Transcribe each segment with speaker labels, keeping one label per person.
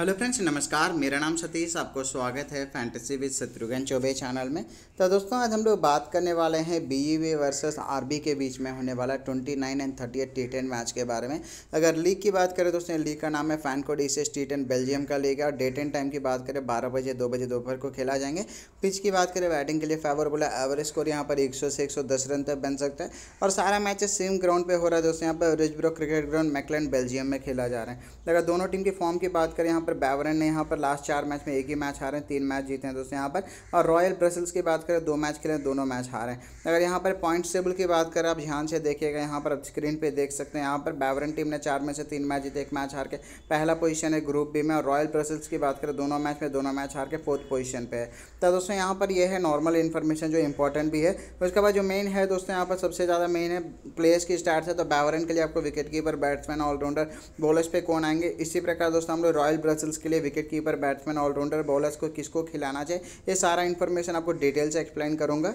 Speaker 1: hello friends नमस्कार मेरा नाम सतीश आपको स्वागत है fantasy with Shatrughan Chaubey channel में तो दोस्तों आज हम लोग बात करने वाले हैं बीईवी वर्सेस आरबी के बीच में होने वाला 29 and thirty eight T ten match के बारे में अगर लीग की बात करें दोस्तों लीग का नाम है fan code ECS T ten Belgium का लीग है और डेट एंड टाइम की बात करें बारह बजे दो बजे दोपहर को खेला जाएंगे पिच की बात करें बैटिंग के लिए फेवरेबल है एवरेज स्कोर यहाँ पर एक से एक रन तक बन सकता है और सारा मैच सेम ग्राउंड पर हो रहा है दोस्तों यहाँ पर रिजब्रो क्रिकेट ग्राउंड मैकलैंड बेल्जियम में खेला जा रहा है अगर दोनों टीम की फॉर्म की बात करें यहाँ पर पर बैवरन ने यहाँ पर लास्ट चार मैच में एक ही मैच हारे हैं तीन मैच जीते हैं दोस्तों यहाँ पर और रॉयल ब्रसल्स की बात करें दो मैच खेले दोनों मैच हारे हैं अगर यहाँ पर पॉइंट टेबल की बात करें आप ध्यान से देखिएगा यहाँ पर स्क्रीन पर देख सकते हैं यहाँ पर बैवरन टीम ने चार में से तीन मैच जीते एक मैच हार के पहला पोजिशन है ग्रुप बी में और रॉयल ब्रसल्स की बात करें दोनों मैच में दोनों मैच हार के फोर्थ पोजिशन पर है तो दोस्तों यहाँ पर यह है नॉर्मल इन्फॉर्मेशन जो इंपॉर्टेंट भी है उसके बाद जो मेन है दोस्तों यहाँ पर सबसे ज़्यादा मेन है प्लेयर्स की स्टार्ट है तो बैवरन के लिए आपको wicket keeper batsman allrounder bowlers पे कौन आएंगे इसी प्रकार दोस्तों हम लोग रॉयल ब्रस डिस्कशंस के लिए wicket keeper batsman allrounder bowlers को किसको खिलाना चाहिए ये सारा इन्फॉर्मेशन आपको डिटेल से एक्सप्लेन करूँगा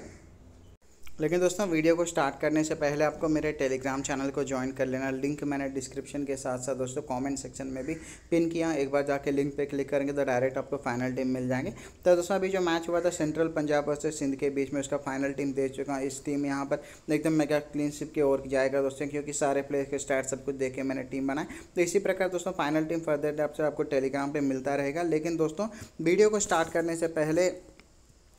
Speaker 1: लेकिन दोस्तों वीडियो को स्टार्ट करने से पहले आपको मेरे टेलीग्राम चैनल को ज्वाइन कर लेना लिंक मैंने डिस्क्रिप्शन के साथ साथ दोस्तों कमेंट सेक्शन में भी पिन किया एक बार जाके लिंक पे क्लिक करेंगे तो डायरेक्ट आपको फाइनल टीम मिल जाएंगे तो दोस्तों अभी जो मैच हुआ था सेंट्रल पंजाब और सिंध के बीच में उसका फाइनल टीम दे चुका इस टीम यहाँ पर एकदम मेगा क्लीनशिप की ओर जाएगा दोस्तों क्योंकि सारे प्लेयर के स्टार्ट सब कुछ देखे मैंने टीम बनाए तो इसी प्रकार दोस्तों फाइनल टीम फर्दर से आपको टेलीग्राम पर मिलता रहेगा लेकिन दोस्तों वीडियो को स्टार्ट करने से पहले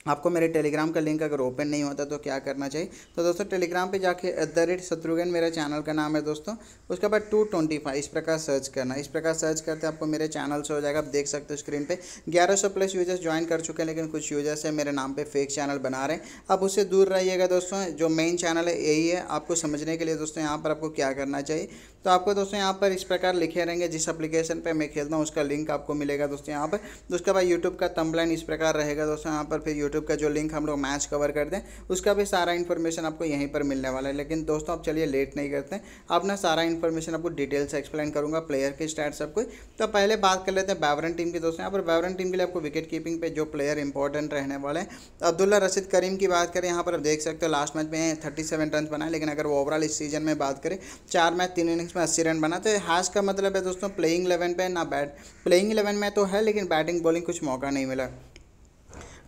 Speaker 1: आपको मेरे टेलीग्राम का लिंक अगर ओपन नहीं होता तो क्या करना चाहिए तो दोस्तों टेलीग्राम पे जाके एट द रेट शत्रुघ्न मेरे चैनल का नाम है दोस्तों उसके बाद टू ट्वेंटी फाइव इस प्रकार सर्च करना इस प्रकार सर्च करते आपको मेरे चैनल से हो जाएगा आप देख सकते हो स्क्रीन पे ग्यारह सौ प्लस यूजर्स ज्वाइन कर चुके हैं लेकिन कुछ यूजर्स है मेरे नाम पर फेक चैनल बना रहे हैं आप उससे दूर रहिएगा दोस्तों जो मेन चैनल है यही है आपको समझने के लिए दोस्तों यहाँ पर आपको क्या करना चाहिए तो आपको दोस्तों यहाँ पर इस प्रकार लिखे रहेंगे जिस एप्लीकेशन पर मैं खेलता हूँ उसका लिंक आपको मिलेगा दोस्तों यहाँ पर उसके बाद यूट्यूब का तम्बलाइन इस प्रकार रहेगा दोस्तों यहाँ पर फिर यूट्यूब यूट्यूब का जो लिंक हम लोग मैच कवर कर दें उसका भी सारा इन्फॉर्मेशन आपको यहीं पर मिलने वाला है लेकिन दोस्तों आप चलिए लेट नहीं करते आप ना सारा इन्फॉर्मेशन आपको डिटेल्स एक्सप्लेन करूँगा प्लेयर के स्टैट सब तो पहले बात कर लेते हैं बैवरन टीम की दोस्तों यहाँ पर बैवरन टीम के लिए आपको विकेट कीपिंग पे जो प्लेयर इंपॉर्टेंट रहने वाले हैं अब्दुल्ला रशीद करीम की बात करें यहाँ पर आप देख सकते हो लास्ट मैच में थर्टी सेवन रन बनाए लेकिन अगर वो ओवरऑल इस सीजन में बात करें चार मैच तीन इनिंग्स में अस्सी रन बना तो हैश का मतलब है दोस्तों प्लेइंग इलेवन पे ना बैट प्लेइंग इलेवन में तो है लेकिन बैटिंग बॉलिंग कुछ मौका नहीं मिला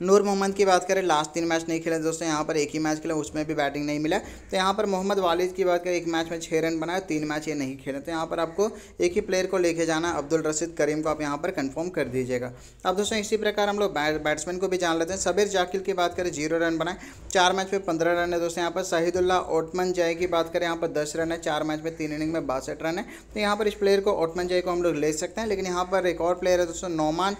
Speaker 1: नूर मोहम्मद की बात करें लास्ट तीन मैच नहीं खेले दोस्तों यहाँ पर एक ही मैच खेले उसमें भी बैटिंग नहीं मिला तो यहाँ पर मोहम्मद वालिद की बात करें एक मैच में छः रन बनाए तीन मैच ये नहीं खेले तो यहाँ पर आपको एक ही प्लेयर को लेके जाना अब्दुल रशीद करीम को आप यहाँ पर कन्फर्म कर दीजिएगा अब दोस्तों इसी प्रकार हम लोग बैट्समैन को भी जान लेते हैं सबीर जाकिल की बात करें जीरो रन बनाए चार मैच में पंद्रह रन है दोस्तों यहाँ पर शहीदुल्ला ओटमन जय की बात करें यहाँ पर दस रन है चार मैच में तीन इनिंग में बासठ रन है तो यहाँ पर इस प्लेयर को ओटमन जय को हम लोग ले सकते हैं लेकिन यहाँ पर एक और प्लेयर है दोस्तों नौमान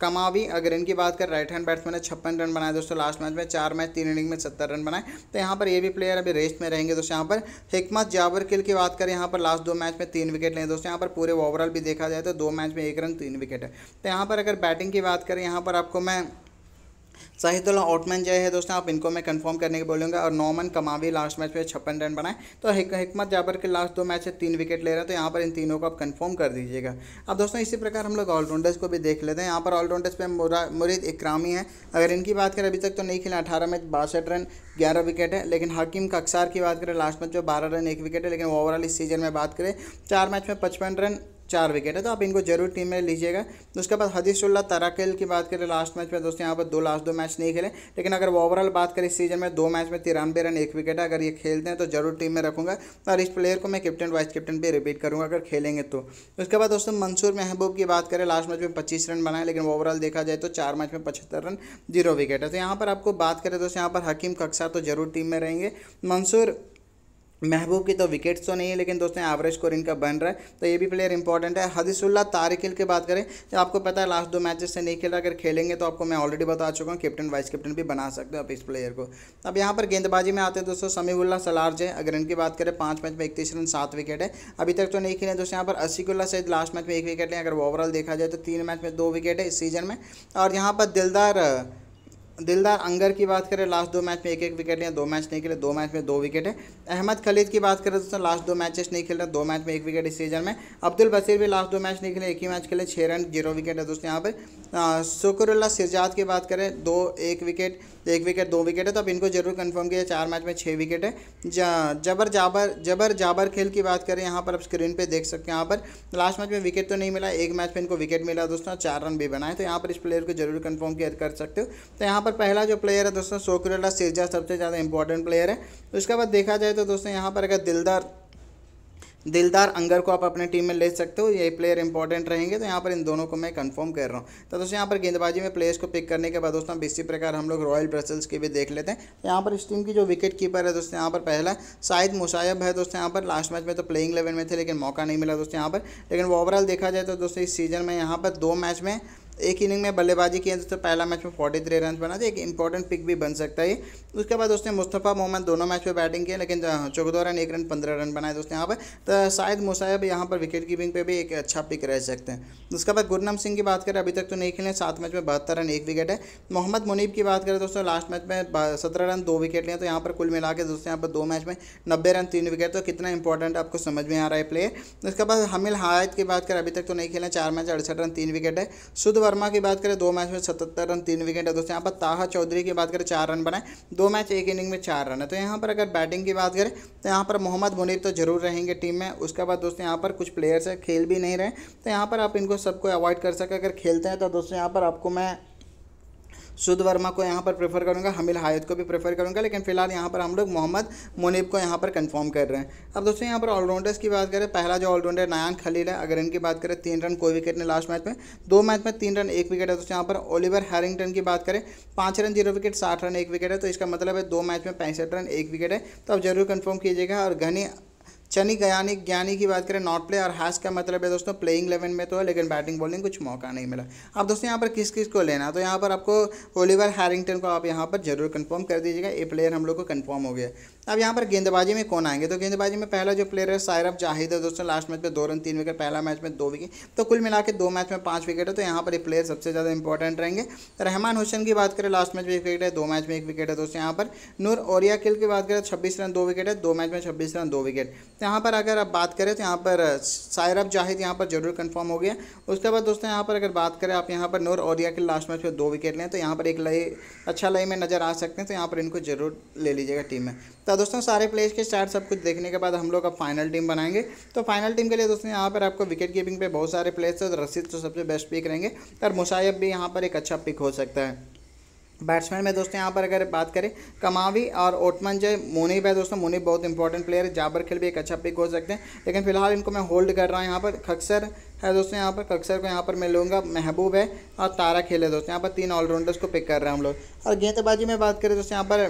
Speaker 1: कमावी अगर इनकी बात करें राइट हैंड बैट्समैन ने छप्पन रन बनाए दोस्तों लास्ट मैच में चार मैच तीन इनिंग में सत्तर रन बनाए तो यहाँ पर ये भी प्लेयर अभी रेस्ट में रहेंगे दोस्तों यहाँ पर हिकमत जावर किल की बात करें यहाँ पर लास्ट दो मैच में तीन विकेट लें दोस्तों यहाँ पर पूरे ओवरऑल भी देखा जाए तो दो मैच में एक रन तीन विकेट है तो यहाँ पर अगर बैटिंग की बात करें यहाँ पर आपको मैं शाहिदुल्ला तो ओटमैन जो है दोस्तों आप इनको मैं कंफर्म करने के बोलूँगा और नोमन कमावी लास्ट मैच में छप्पन रन बनाए तो हमत जाबर के लास्ट दो मैच से तीन विकेट ले रहे हैं तो यहाँ पर इन तीनों को आप कंफर्म कर दीजिएगा अब दोस्तों इसी प्रकार हम लोग ऑलराउंडर्स को भी देख लेते हैं यहाँ पर ऑलराउंडर्स में मुरीद इक्रामी है अगर इनकी बात करें अभी तक तो नहीं खेला अठारह मैच बासठ रन ग्यारह विकेट है लेकिन हकीम कक्सार की बात करें लास्ट मैच जो बारह रन एक विकेट है लेकिन ओवरऑल इस सीजन में बात करें चार मैच में पचपन रन चार विकेट है तो आप इनको जरूर टीम में लीजिएगा तो उसके बाद हदीसुल्ला तराकेल की बात करें लास्ट मैच में दोस्तों यहाँ पर दो लास्ट दो मैच नहीं खेले लेकिन अगर ओवरऑल बात करें इस सीजन में दो मैच में तिरानवे रन एक विकेट है अगर ये खेलते हैं तो जरूर टीम में रखूंगा और इस प्लेयर को मैं कैप्टन वाइस कैप्टन भी रिपीट करूँगा अगर खेलेंगे तो उसके बाद दोस्तों मंसूर महबूब की बात करें लास्ट मैच में पच्चीस रन बनाए लेकिन ओवरऑल देखा जाए तो चार मैच में पचहत्तर रन जीरो विकेट है तो यहाँ पर आपको बात करें दोस्तों यहाँ पर हकीम कक्षा तो जरूर टीम में रहेंगे मंसूर महबूब की तो विकेट्स तो नहीं है लेकिन दोस्तों एवरेज स्कोर इनका बन रहा है तो ये भी प्लेयर इंपॉर्टेंट है हदीसुल्ला तारिकिल की बात करें तो आपको पता है लास्ट दो मैचेस से नहीं खेला अगर खेलेंगे तो आपको मैं ऑलरेडी बता चुका हूँ कैप्टन वाइस कैप्टन भी बना सकते हो आप इस प्लेयर को अब यहाँ पर गेंदबाजी में आते हैं दोस्तों समीबुल्ला सलारजे अगर इनकी बात करें पाँच मैच में इकतीस रन सात विकेट है अभी तक तो नहीं खेले दोस्तों यहाँ पर असीकुल्ला सहित लास्ट मैच में एक विकेट लें अगर ओवरऑल देखा जाए तो तीन मैच में दो विकेट है इस सीजन में और यहाँ पर दिलदार दिलदार अंगर की बात करें लास्ट दो मैच में एक एक विकेट लिया दो मैच नहीं खेले दो मैच में दो विकेट है अहमद खलीद की बात करें दोस्तों लास्ट दो मैचेस नहीं खेल रहे दो मैच में एक विकेट इस सीजन में अब्दुल बसीर भी लास्ट दो मैच नहीं खेले एक ही मैच खेले छः रन जीरो विकेट है दोस्तों यहाँ पर शुक्रुल्ला सिरजाद की बात करें दो एक विकेट एक विकेट दो विकेट है तो आप इनको जरूर कंफर्म किया चार मैच में छः विकेट है जबर जाबर जबर जाबर खेल की बात करें यहाँ पर आप स्क्रीन पे देख सकते हैं यहाँ पर लास्ट मैच में विकेट तो नहीं मिला एक मैच में इनको विकेट मिला दोस्तों चार रन भी बनाए तो यहाँ पर इस प्लेयर को जरूर कन्फर्म किया कर सकते हो तो यहाँ पर पहला जो प्लेयर है दोस्तों शोकरला सिरजा सबसे ज़्यादा इंपॉर्टेंट प्लेयर है उसके बाद देखा जाए तो दोस्तों यहाँ पर अगर दिलदार दिलदार अंगर को आप अपने टीम में ले सकते हो ये प्लेयर इंपॉर्टेंट रहेंगे तो यहाँ पर इन दोनों को मैं कंफर्म कर रहा हूँ तो दोस्तों यहाँ पर गेंदबाजी में प्लेयर्स को पिक करने के बाद दोस्तों इसी प्रकार हम लोग रॉयल ब्रसल्स की भी देख लेते हैं यहाँ पर इस टीम की जो विकेट कीपर है दोस्तों यहाँ पर पहला शायद मुशायब है दोस्तों यहाँ पर लास्ट मैच में तो प्लेइंग इलेवन में थे लेकिन मौका नहीं मिला दोस्तों यहाँ पर लेकिन ओवरऑल देखा जाए तो दोस्तों इस सीजन में यहाँ पर दो मैच में एक इनिंग में बल्लेबाजी की है दोस्तों पहला मैच में फोर्टी थ्री रन बना थे एक इंपॉर्टेंट पिक भी बन सकता है उसके बाद उसने मुस्तफ़ा मोहम्मद दोनों मैच में बैटिंग किया लेकिन चौदह रन एक रन पंद्रह रन बनाए दोस्तों यहाँ पर तो शायद मुसाहब यहाँ पर विकेट कीपिंग पे भी एक अच्छा पिक रह सकते हैं उसके बाद गुरनाम सिंह की बात करें अभी तक तो नहीं खेले सात मैच में बहत्तर रन एक विकेट है मोहम्मद मुनीब की बात करें दोस्तों लास्ट मैच में सत्रह रन दो विकेट लिया तो यहाँ पर कुल मिला के दोस्तों यहाँ पर दो मैच में नब्बे रन तीन विकेट तो कितना इंपॉर्टेंट आपको समझ में आ रहा है प्लेयर उसके बाद हमिल हायत की बात करें अभी तक तो नहीं खेले चार मैच अड़सठ रन तीन विकेट है शुद्ध वर्मा की बात करें दो मैच में सतहत्तर रन तीन विकेट है दोस्तों यहाँ पर ताहा चौधरी की बात करें चार रन बनाए दो मैच एक इनिंग में चार रन है तो यहाँ पर अगर बैटिंग की बात करें तो यहाँ पर मोहम्मद मुनीर तो जरूर रहेंगे टीम में उसके बाद दोस्तों यहाँ पर कुछ प्लेयर्स हैं खेल भी नहीं रहे तो यहाँ पर आप इनको सबको अवॉइड कर सकें अगर खेलते हैं तो दोस्तों यहाँ पर आपको मैं शुद्ध वर्मा को यहाँ पर प्रेफर करूँगा हमिल हायत को भी प्रेफर करूँगा लेकिन फिलहाल यहाँ पर हम लोग मोहम्मद मुनीब को यहाँ पर कंफर्म कर रहे हैं अब दोस्तों यहाँ पर ऑलराउंडर्स की बात करें पहला जो ऑलराउंडर नयान खलील है अगर इनकी बात करें तीन रन कोई विकेट ने लास्ट मैच में दो मैच में तीन रन एक विकेट है दोस्तों यहाँ पर ओलिवर हैरिंगटन की बात करें पाँच रन जीरो विकेट साठ रन एक विकेट है तो इसका मतलब है दो मैच में पैंसठ रन एक विकेट है तो आप जरूर कन्फर्म कीजिएगा और घनी चनी गयानी ज्ञानी की बात करें नॉट प्ले और हैश का मतलब है दोस्तों प्लेइंग इलेवन में तो है लेकिन बैटिंग बॉलिंग कुछ मौका नहीं मिला अब दोस्तों यहाँ पर किस किस को लेना तो यहाँ पर आपको ओलिवर हैरिंगटन को आप यहाँ पर जरूर कन्फर्म कर दीजिएगा ये प्लेयर हम लोग को कन्फर्म हो गया अब यहाँ पर गेंदबाजी में कौन आएंगे तो गेंदबाजी में पहला जो प्लेयर है सायरफ जाहिद है दोस्तों लास्ट मैच में दो रन तीन विकेट पहला मैच में दो विकेट तो कुल मिला के दो मैच में पाँच विकेट है तो यहाँ पर ये प्लेयर सबसे ज़्यादा इंपॉर्टेंट रहेंगे रहमान हुसैन की बात करें लास्ट मैच में एक विकेट है दो मैच में एक विकेट है दोस्तों यहाँ पर नूर ओरिया किल की बात करें छब्बीस रन दो विकेट है दो मैच में छब्बीस रन दो विकेट तो यहाँ पर अगर आप बात करें तो यहाँ पर सायरफ जाहिद यहाँ पर जरूर कन्फर्म हो गया उसके बाद दोस्तों यहाँ पर अगर बात करें आप यहाँ पर नूर ओरिया किल लास्ट मैच में दो विकेट लें तो यहाँ पर एक लई अच्छा लई में नज़र आ सकते हैं तो यहाँ पर इनको जरूर ले लीजिएगा टीम में तो तो दोस्तों सारे प्लेयर्स के स्टार्ट सब कुछ देखने के बाद हम लोग अब फाइनल टीम बनाएंगे तो फाइनल टीम के लिए दोस्तों यहाँ पर आपको विकेट कीपिंग पे बहुत सारे प्लेयर्स है तो रसीद तो सबसे बेस्ट पिक रहेंगे और मुशायब भी यहाँ पर एक अच्छा पिक हो सकता है बैट्समैन में दोस्तों यहाँ पर अगर बात करें कमावी और ओटमन जो मुनीब है दोस्तों मुनीब बहुत इंपॉर्टेंट प्लेयर है जाबर खेल भी एक अच्छा पिक हो सकते हैं लेकिन फिलहाल इनको मैं होल्ड कर रहा हूँ यहाँ पर खक्सर है दोस्तों यहाँ पर कक्सर को यहाँ पर मैं लूँगा महबूब है और तारा खेल है दोस्तों यहाँ पर तीन ऑलराउंडर्स को पिक कर रहे हैं हम लोग और गेंदबाजी में बात करें दोस्तों यहाँ पर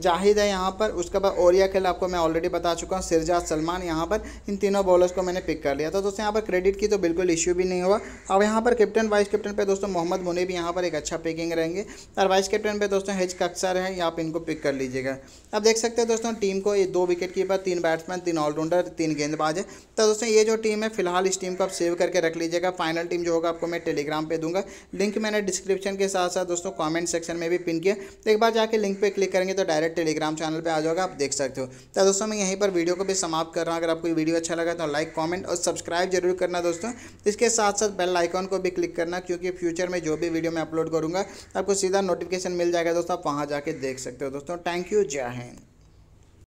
Speaker 1: जाहिद है यहाँ पर उसके बाद ओरिया खेल आपको मैं ऑलरेडी बता चुका हूँ सिरजाज सलमान यहाँ पर इन तीनों बॉलर्स को मैंने पिक कर लिया था तो दोस्तों यहाँ पर क्रेडिट की तो बिल्कुल इश्यू भी नहीं हुआ अब यहाँ पर कैप्टन वाइस कैप्टन पर दोस्तों मोहम्मद मुनी भी यहाँ पर एक अच्छा पिकिंग रहेंगे और वाइस कैप्टन पर दोस्तों हेज कक्सर है आप इनको पिक कर लीजिएगा अब देख सकते हैं दोस्तों टीम को ये दो विकेट कीपर तीन बैट्समैन तीन ऑलराउंडर तीन गेंदबाज है तो दोस्तों ये जो टीम है फिलहाल इस टीम को आप सेव करके रख लीजिएगा फाइनल टीम जो होगा आपको मैं टेलीग्राम पर दूंगा लिंक मैंने डिस्क्रिप्शन के साथ साथ दोस्तों कॉमेंट सेक्शन में भी पिन किया एक बार जाके लिंक पर क्लिक करेंगे तो डायरेक्ट डायरेक्ट टेलीग्राम चैनल पर आ जाओगे आप देख सकते हो तो दोस्तों मैं यहीं पर वीडियो को भी समाप्त कर रहा हूँ अगर आपको वीडियो अच्छा लगा तो लाइक कॉमेंट और सब्सक्राइब जरूर करना दोस्तों इसके साथ साथ बेल आइकॉन को भी क्लिक करना क्योंकि फ्यूचर में जो भी वीडियो मैं अपलोड करूँगा आपको सीधा नोटिफिकेशन मिल जाएगा दोस्तों आप वहाँ जाके देख सकते हो दोस्तों थैंक यू जय हिंद